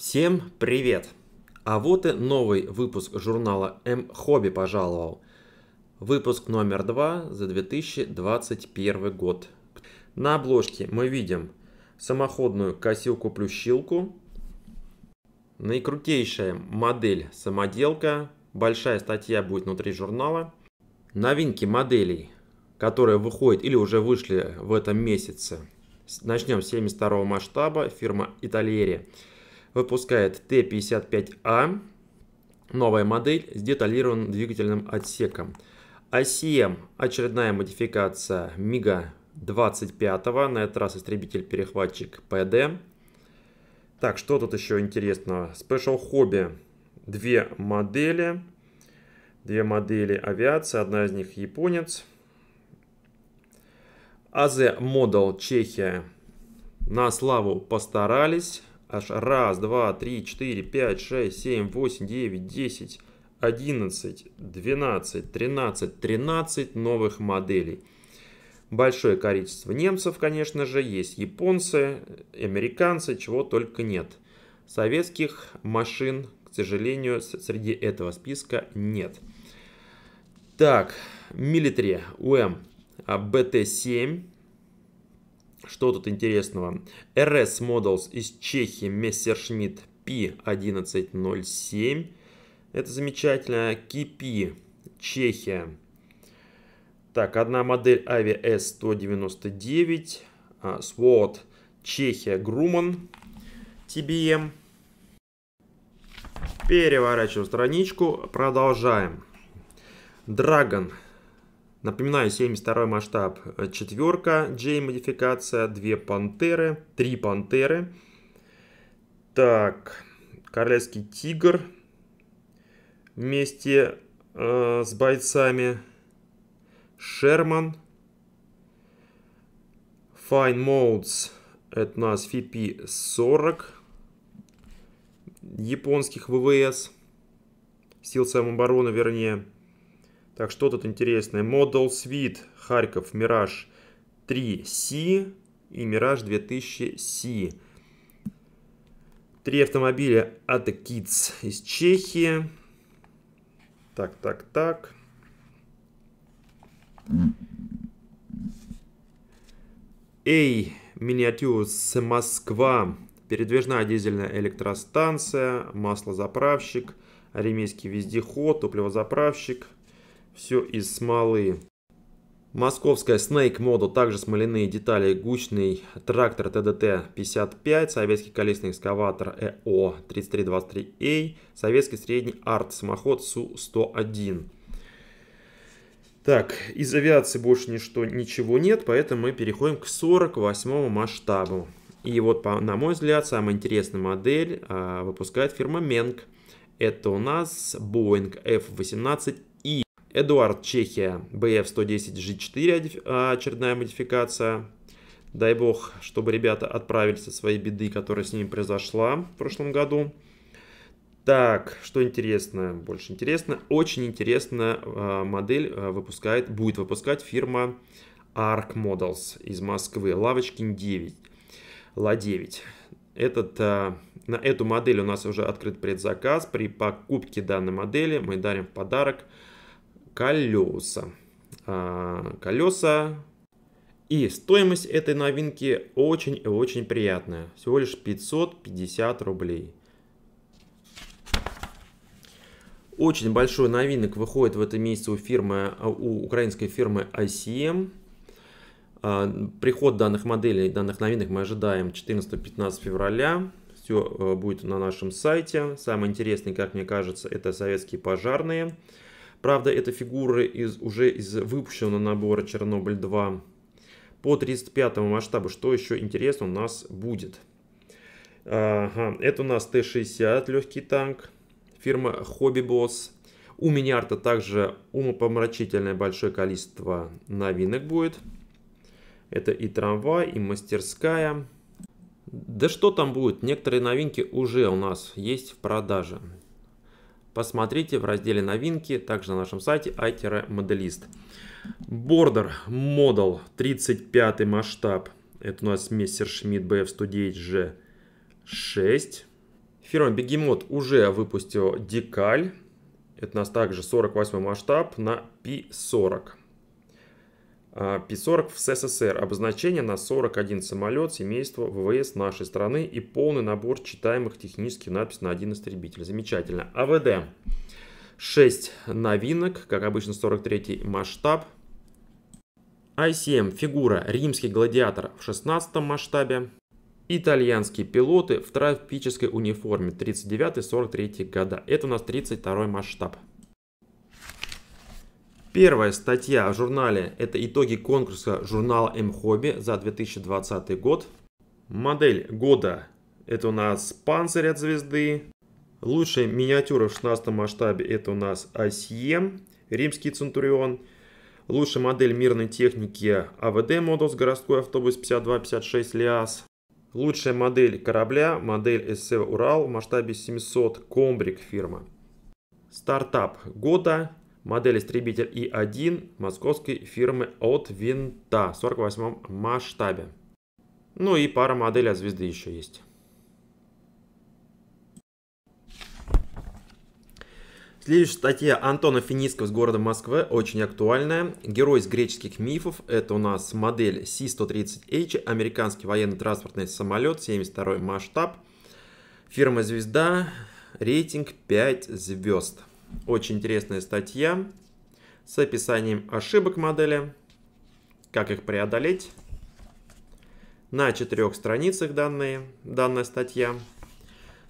Всем привет! А вот и новый выпуск журнала М-Хобби пожаловал. Выпуск номер два за 2021 год. На обложке мы видим самоходную косилку-плющилку, наикрутейшая модель самоделка, большая статья будет внутри журнала, новинки моделей, которые выходят или уже вышли в этом месяце. Начнем с 72 масштаба, фирма Италерия выпускает Т-55А, новая модель с деталированным двигательным отсеком. АСМ очередная модификация МиГа-25, на этот раз истребитель-перехватчик ПД. Так, что тут еще интересного? Special Hobby – две модели. Две модели авиации, одна из них японец. АЗ Model Чехия на славу постарались. Аж раз, два, три, четыре, пять, шесть, семь, восемь, девять, десять, одиннадцать, двенадцать, тринадцать, тринадцать новых моделей. Большое количество немцев, конечно же, есть японцы, американцы, чего только нет. Советских машин, к сожалению, среди этого списка нет. Так, милитари, УМ, а БТ-7, что тут интересного? RS Models из Чехии Messerschmitt P1107. Это замечательно. KP Чехия. Так, одна модель Avia S199. SWOT, Чехия, Груман, TBM. Переворачиваем страничку, продолжаем. Dragon Напоминаю, 72 масштаб, э, четверка J модификация, 2 пантеры, 3 пантеры. Так, королевский тигр вместе э, с бойцами. Шерман. Fine Modes, это у нас FP40 японских ВВС, сил самообороны вернее. Так, что тут интересное? Model Suite Харьков Мираж 3C и Мираж 2000C. Три автомобиля от Kids из Чехии. Так, так, так. Эй, Миниатюс Москва. Передвижная дизельная электростанция, маслозаправщик, ремейский вездеход, топливозаправщик – все из смолы. Московская Snake Model, также смоляные детали, гучный трактор ТДТ-55, советский колесный экскаватор ЭО-3323А, советский средний арт самоход Су-101. Так, из авиации больше ничто, ничего нет, поэтому мы переходим к 48 масштабу. И вот, по, на мой взгляд, самая интересная модель а, выпускает фирма Менг. Это у нас Boeing F-18 Эдуард Чехия, BF110G4, а а очередная модификация. Дай бог, чтобы ребята отправились от своей беды, которая с ними произошла в прошлом году. Так, что интересно, больше интересно. Очень интересная модель а, выпускает, будет выпускать фирма Arc Models из Москвы. Лавочкин 9, Ла-9. Этот, на эту модель у нас уже открыт предзаказ. При покупке данной модели мы дарим в подарок колеса. А, колеса. И стоимость этой новинки очень и очень приятная. Всего лишь 550 рублей. Очень большой новинок выходит в этом месяце у фирмы, а, у украинской фирмы ICM. А, приход данных моделей, данных новинок мы ожидаем 14-15 февраля. Все э, будет на нашем сайте. Самое интересное, как мне кажется, это советские пожарные. Правда, это фигуры из, уже из выпущенного набора Чернобыль 2 по 35 масштабу. Что еще интересно у нас будет? Ага, это у нас Т-60, легкий танк, фирма Hobby Boss. У Миниарта также умопомрачительное большое количество новинок будет. Это и трамвай, и мастерская. Да что там будет, некоторые новинки уже у нас есть в продаже посмотрите в разделе новинки, также на нашем сайте i-моделист. Border Model 35 масштаб. Это у нас Messerschmitt BF109 G6. Фирма Бегемот уже выпустила декаль. Это у нас также 48 масштаб на P40. А, Пи-40 в СССР. Обозначение на 41 самолет семейства ВВС нашей страны и полный набор читаемых технических надписей на один истребитель. Замечательно. АВД. 6 новинок, как обычно 43 масштаб. ICM эм, фигура «Римский гладиатор» в 16 масштабе. Итальянские пилоты в тропической униформе 39-43 года. Это у нас 32 масштаб. Первая статья в журнале – это итоги конкурса журнала М-Хобби за 2020 год. Модель года – это у нас панцирь от звезды. Лучшая миниатюра в 16 масштабе – это у нас ICM, римский Центурион. Лучшая модель мирной техники АВД Модус, городской автобус 5256 ЛиАЗ. Лучшая модель корабля, модель СС Урал в масштабе 700, Комбрик фирма. Стартап года Модель истребитель И-1 московской фирмы от Винта в 48 масштабе. Ну и пара моделей от звезды еще есть. Следующая статья Антона Финицкого с города Москвы, очень актуальная. Герой из греческих мифов, это у нас модель Си-130H, американский военно-транспортный самолет, 72 масштаб, фирма «Звезда», рейтинг 5 звезд. Очень интересная статья с описанием ошибок модели, как их преодолеть. На четырех страницах данные, данная статья.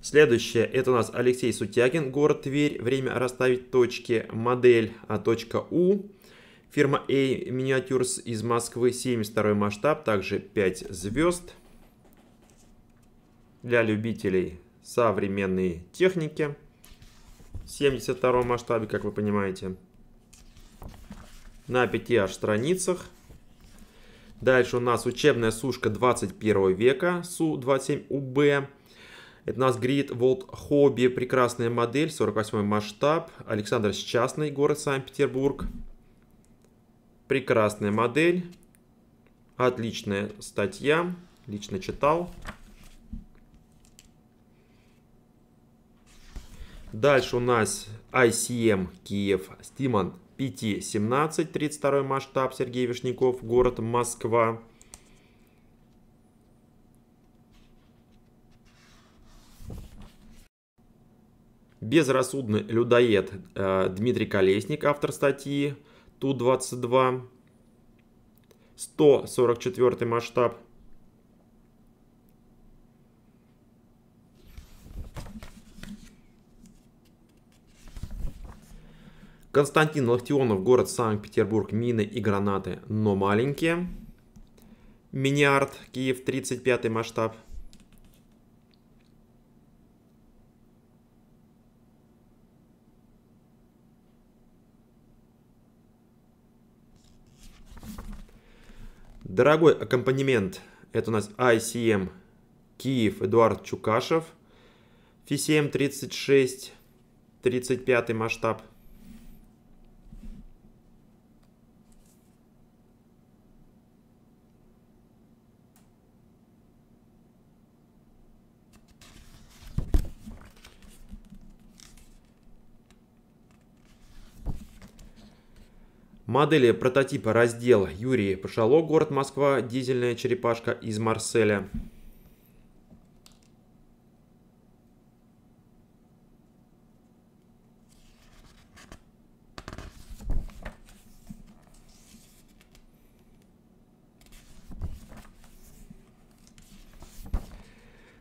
Следующее, это у нас Алексей Сутягин, город Тверь, время расставить точки, модель а точка У, фирма A Miniatures из Москвы, 72 масштаб, также 5 звезд. Для любителей современной техники в 72 масштабе, как вы понимаете. На 5 аж страницах. Дальше у нас учебная сушка 21 века Су-27УБ. Это у нас Грид Волт Хобби, прекрасная модель, 48 масштаб. Александр Счастный, город Санкт-Петербург. Прекрасная модель. Отличная статья. Лично читал. Дальше у нас ICM Киев, Стиман PT17, 32 масштаб, Сергей Вишняков, город Москва. Безрассудный людоед э, Дмитрий Колесник, автор статьи Ту-22. 144 масштаб. Константин Лахтионов, город Санкт-Петербург, мины и гранаты, но маленькие. Миниард, Киев, 35 масштаб. Дорогой аккомпанемент, это у нас ICM Киев, Эдуард Чукашев, FCM 36, 35 масштаб. Модели прототипа раздел Юрий Пашало, город Москва, дизельная черепашка из Марселя.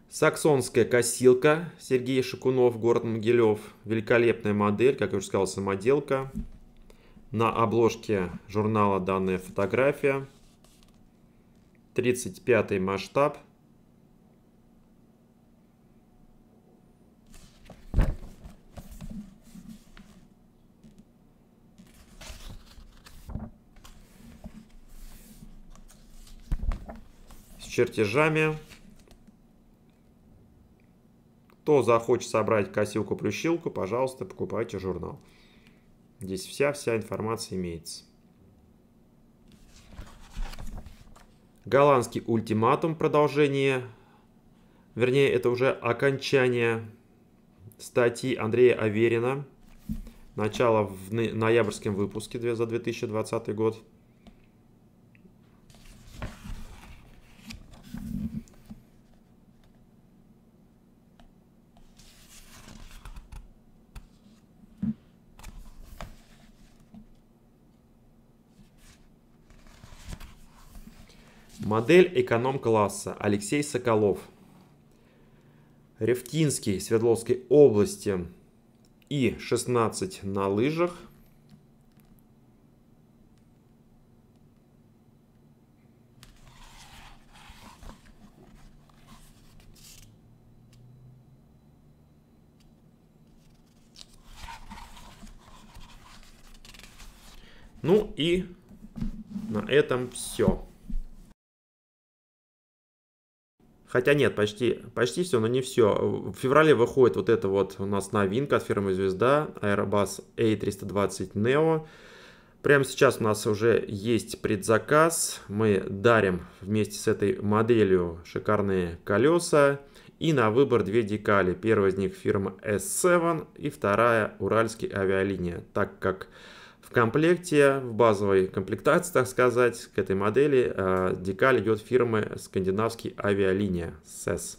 Саксонская косилка, Сергей Шакунов, город Могилев. Великолепная модель, как я уже сказал, самоделка. На обложке журнала данная фотография. 35 масштаб. С чертежами. Кто захочет собрать косилку-плющилку, пожалуйста, покупайте журнал. Здесь вся-вся информация имеется. Голландский ультиматум, продолжение, вернее, это уже окончание статьи Андрея Аверина. Начало в ноябрьском выпуске за 2020 год. Модель эконом-класса Алексей Соколов. Ревкинский Свердловской области и 16 на лыжах. Ну и на этом все. Хотя нет, почти, почти все, но не все. В феврале выходит вот эта вот у нас новинка от фирмы Звезда, Airbus A320 Neo. Прямо сейчас у нас уже есть предзаказ. Мы дарим вместе с этой моделью шикарные колеса. И на выбор две декали. Первая из них фирма S7 и вторая Уральский авиалиния. Так как в комплекте, в базовой комплектации, так сказать, к этой модели э, декаль идет фирмы «Скандинавский авиалиния» СЭС.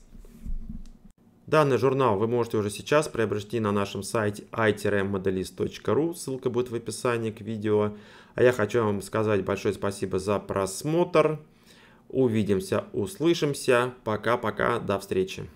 Данный журнал вы можете уже сейчас приобрести на нашем сайте i-modelist.ru, ссылка будет в описании к видео. А я хочу вам сказать большое спасибо за просмотр. Увидимся, услышимся. Пока-пока, до встречи.